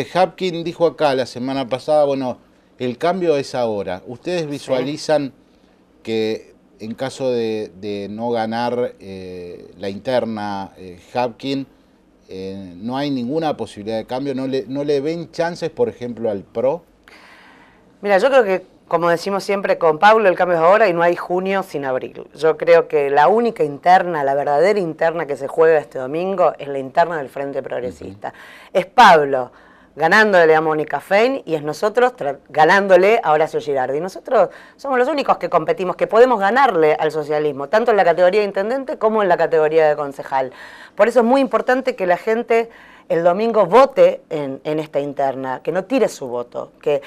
Eh, Hapkin dijo acá la semana pasada, bueno, el cambio es ahora. ¿Ustedes visualizan que en caso de, no ganar eh, la interna eh, Hapkin, no hay ninguna posibilidad de cambio? ¿No le, ven chances, por ejemplo, al PRO? Mira, yo creo que, como decimos siempre con Pablo, el cambio es ahora y no hay junio sin abril. Yo creo que la única interna, la verdadera interna que se juega este domingo es la interna del Frente Progresista. Es Pablo ganándole a Mónica Fein y es nosotros ganándole a Horacio Girardi. Nosotros somos los únicos que competimos, que podemos ganarle al socialismo, tanto en la categoría de intendente como en la categoría de concejal. Por eso es muy importante que la gente el domingo vote en, esta interna, que no tire su voto, que,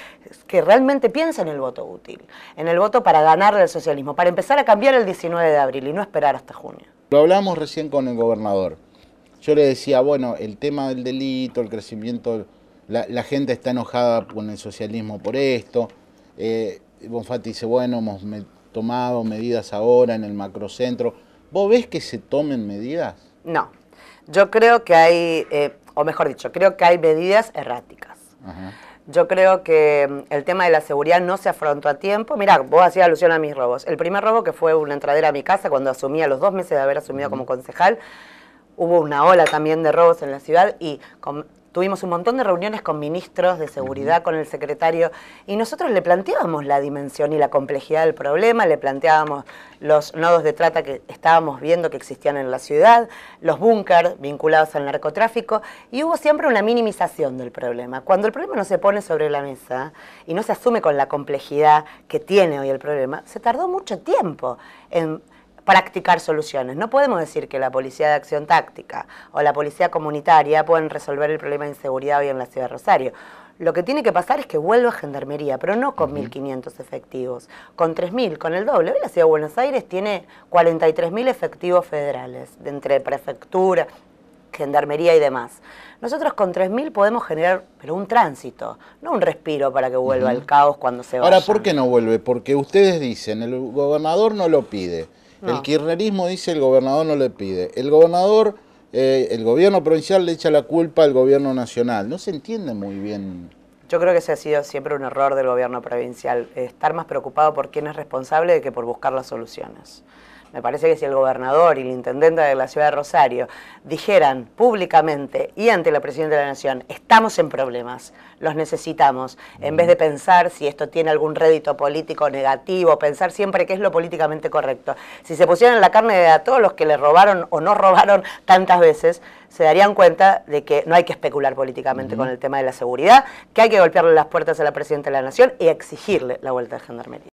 que realmente piense en el voto útil, en el voto para ganarle al socialismo, para empezar a cambiar el 19 de abril y no esperar hasta junio. Lo hablamos recién con el gobernador. Yo le decía, bueno, el tema del delito, el crecimiento la, gente está enojada con el socialismo por esto. Eh, dice, bueno, hemos tomado medidas ahora en el macrocentro. ¿Vos ves que se tomen medidas? No. Yo creo que hay, eh, o mejor dicho, creo que hay medidas erráticas. Yo creo que mm, el tema de la seguridad no se afrontó a tiempo. Mirá, vos hacías alusión a mis robos. El primer robo, que fue una entradera a mi casa cuando asumí a los dos meses de haber asumido como concejal, hubo una ola también de robos en la ciudad y Tuvimos un montón de reuniones con ministros de seguridad, con el secretario, y nosotros le planteábamos la dimensión y la complejidad del problema, le planteábamos los nodos de trata que estábamos viendo que existían en la ciudad, los búnkers vinculados al narcotráfico, y hubo siempre una minimización del problema. Cuando el problema no se pone sobre la mesa y no se asume con la complejidad que tiene hoy el problema, se tardó mucho tiempo en practicar soluciones. No podemos decir que la policía de acción táctica o la policía comunitaria pueden resolver el problema de inseguridad hoy en la ciudad de Rosario. Lo que tiene que pasar es que vuelva a Gendarmería, pero no con 1.500 efectivos, con 3.000, con el doble. Hoy la Ciudad de Buenos Aires tiene 43.000 efectivos federales, de entre prefectura, gendarmería y demás. Nosotros con 3.000 podemos generar, pero un tránsito, no un respiro para que vuelva el caos cuando se vaya. Ahora, ¿por qué no vuelve? Porque ustedes dicen, el gobernador no lo pide. El kirchnerismo dice el gobernador no le pide. El gobernador, eh, el gobierno provincial le echa la culpa al gobierno nacional. No se entiende muy bien. Yo creo que ese ha sido siempre un error del gobierno provincial, estar más preocupado por quién es responsable que por buscar las soluciones me parece que si el gobernador y la intendente de la ciudad de Rosario dijeran públicamente y ante la Presidenta de la Nación, estamos en problemas, los necesitamos, en vez de pensar si esto tiene algún rédito político negativo, pensar siempre qué es lo políticamente correcto. Si se pusieran la carne de a todos los que le robaron o no robaron tantas veces, se darían cuenta de que no hay que especular políticamente con el tema de la seguridad, que hay que golpearle las puertas a la Presidenta de la Nación y exigirle la vuelta de Gendarmería.